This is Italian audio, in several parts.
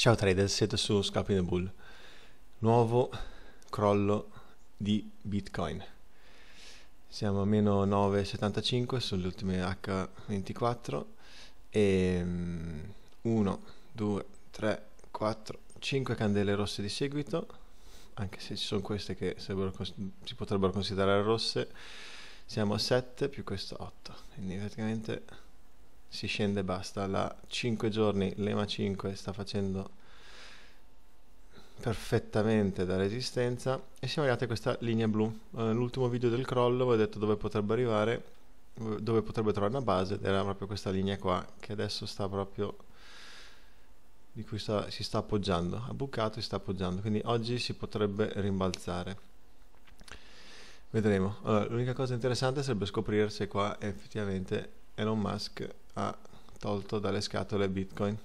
Ciao traders, siete su Scalping the Bull. Nuovo crollo di Bitcoin. Siamo a meno 9,75 sulle ultime H24 e 1, 2, 3, 4, 5 candele rosse di seguito, anche se ci sono queste che si potrebbero considerare rosse, siamo a 7 più questo 8, quindi praticamente si scende e basta la 5 giorni l'EMA 5 sta facendo perfettamente da resistenza e siamo arrivati a questa linea blu eh, l'ultimo video del crollo vi ho detto dove potrebbe arrivare dove potrebbe trovare una base ed era proprio questa linea qua che adesso sta proprio di cui sta, si sta appoggiando ha bucato e si sta appoggiando quindi oggi si potrebbe rimbalzare vedremo allora, l'unica cosa interessante sarebbe scoprire se qua effettivamente Elon Musk ha tolto dalle scatole Bitcoin.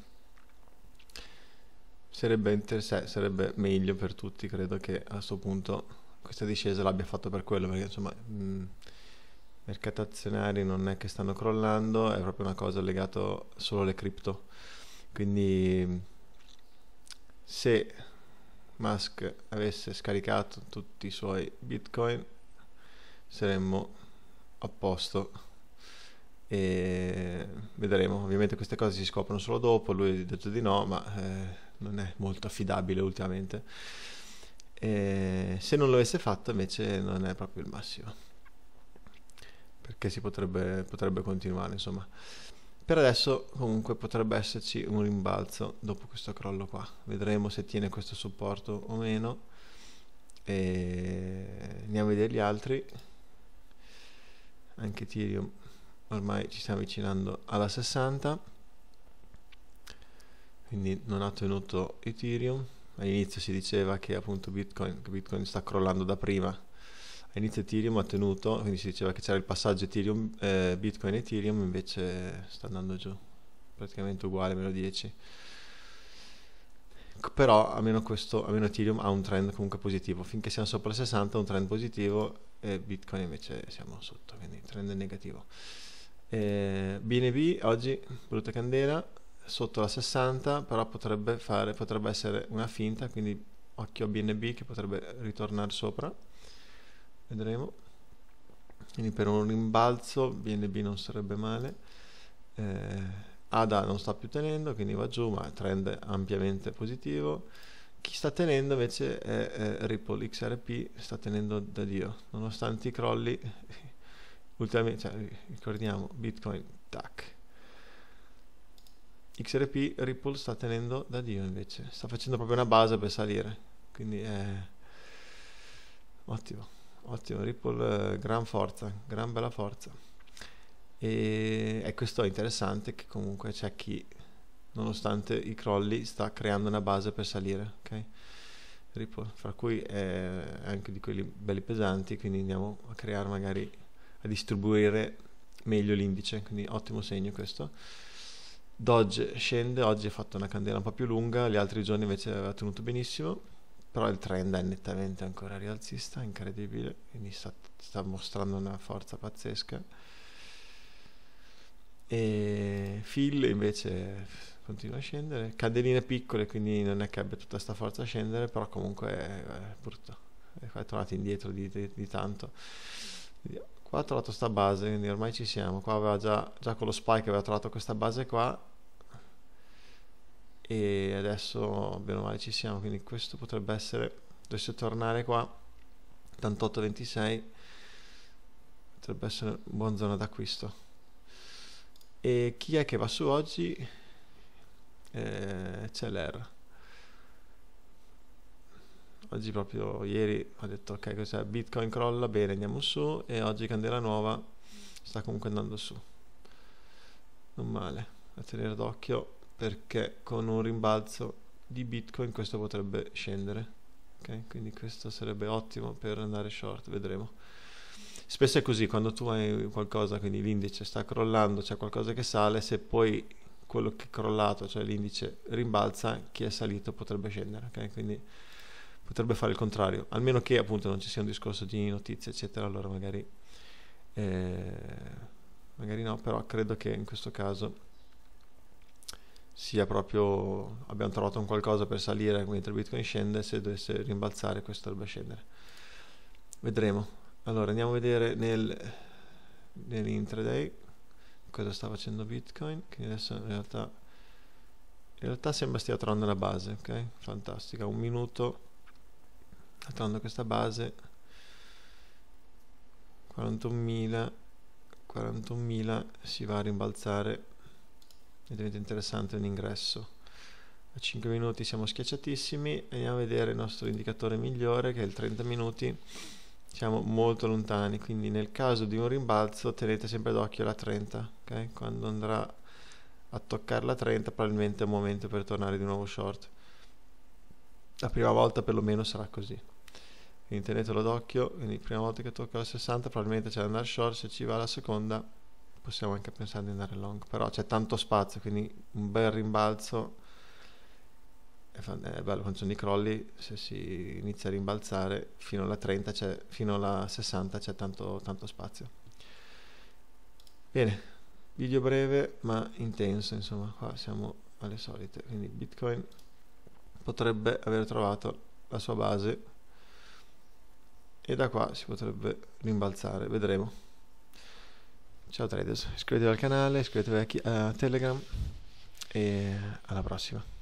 Sarebbe, interse- sarebbe meglio per tutti, credo che a questo punto questa discesa l'abbia fatto per quello, perché insomma i mm, mercati azionari non è che stanno crollando, è proprio una cosa legata solo alle cripto. Quindi se Musk avesse scaricato tutti i suoi bitcoin saremmo a posto e vedremo. Ovviamente queste cose si scoprono solo dopo, lui ha detto di no, ma eh, non è molto affidabile ultimamente. E se non l'avesse fatto invece non è proprio il massimo, perché si potrebbe, potrebbe continuare, insomma. Per adesso comunque potrebbe esserci un rimbalzo dopo questo crollo qua, vedremo se tiene questo supporto o meno. E andiamo a vedere gli altri, anche Ethereum ormai ci stiamo avvicinando alla 60 quindi non ha tenuto Ethereum all'inizio si diceva che appunto Bitcoin, che Bitcoin sta crollando da prima all'inizio Ethereum ha tenuto quindi si diceva che c'era il passaggio Ethereum, eh, Bitcoin Ethereum invece sta andando giù praticamente uguale meno 10 però almeno, questo, almeno Ethereum ha un trend comunque positivo finché siamo sopra il 60 un trend positivo e Bitcoin invece siamo sotto quindi trend negativo eh, BNB oggi brutta candela sotto la 60 però potrebbe, fare, potrebbe essere una finta quindi occhio a BNB che potrebbe ritornare sopra vedremo quindi per un rimbalzo BNB non sarebbe male eh, ADA non sta più tenendo quindi va giù ma trend ampiamente positivo chi sta tenendo invece è, è Ripple XRP sta tenendo da Dio nonostante i crolli ultimamente, cioè, ricordiamo, Bitcoin, tac. XRP Ripple sta tenendo da Dio invece, sta facendo proprio una base per salire, quindi è ottimo, ottimo, Ripple eh, gran forza, gran bella forza. E, e questo è interessante che comunque c'è chi, nonostante i crolli, sta creando una base per salire, ok? Ripple, fra cui è anche di quelli belli pesanti, quindi andiamo a creare magari a distribuire meglio l'indice, quindi ottimo segno questo. Dodge scende, oggi ha fatto una candela un po' più lunga, gli altri giorni invece aveva tenuto benissimo, però il trend è nettamente ancora rialzista, incredibile, quindi sta, sta mostrando una forza pazzesca. E Phil invece continua a scendere, candeline piccole, quindi non è che abbia tutta questa forza a scendere, però comunque è, è brutto, è tornato indietro di, di, di tanto. Vediamo. Qua ha trovato sta base, quindi ormai ci siamo. Qua aveva già, già con lo spike aveva trovato questa base qua. E adesso, bene o male, ci siamo. Quindi questo potrebbe essere... Dovesse tornare qua. 88-26. Potrebbe essere una buona zona d'acquisto. E chi è che va su oggi? Eh, c'è l'R. Oggi proprio ieri ho detto ok cos'è Bitcoin crolla, bene andiamo su e oggi candela nuova sta comunque andando su. Non male, a tenere d'occhio perché con un rimbalzo di Bitcoin questo potrebbe scendere. ok Quindi questo sarebbe ottimo per andare short, vedremo. Spesso è così, quando tu hai qualcosa, quindi l'indice sta crollando, c'è qualcosa che sale, se poi quello che è crollato, cioè l'indice rimbalza, chi è salito potrebbe scendere. ok Quindi potrebbe fare il contrario, almeno che appunto non ci sia un discorso di notizie, eccetera, allora magari, eh, magari no, però credo che in questo caso sia proprio abbiamo trovato un qualcosa per salire mentre Bitcoin scende, se dovesse rimbalzare questo dovrebbe scendere. Vedremo. Allora andiamo a vedere nel, nell'intraday cosa sta facendo Bitcoin, che adesso in realtà in realtà sembra stia trovando la base, ok? Fantastica, un minuto D'altronde questa base 41.000 41.000 si va a rimbalzare e diventa interessante un ingresso. A 5 minuti siamo schiacciatissimi andiamo a vedere il nostro indicatore migliore che è il 30 minuti siamo molto lontani quindi nel caso di un rimbalzo tenete sempre d'occhio la 30 okay? quando andrà a toccare la 30 probabilmente è un momento per tornare di nuovo short la prima volta perlomeno sarà così quindi tenetelo d'occhio quindi prima volta che tocca la 60 probabilmente c'è da andare short se ci va la seconda possiamo anche pensare di andare long però c'è tanto spazio quindi un bel rimbalzo è, bello quando sono i crolli se si inizia a rimbalzare fino alla 30 c'è, fino alla 60 c'è tanto, tanto spazio bene video breve ma intenso insomma qua siamo alle solite quindi bitcoin potrebbe aver trovato la sua base e da qua si potrebbe rimbalzare, vedremo. Ciao traders, iscrivetevi al canale, iscrivetevi a, chi, a Telegram e alla prossima.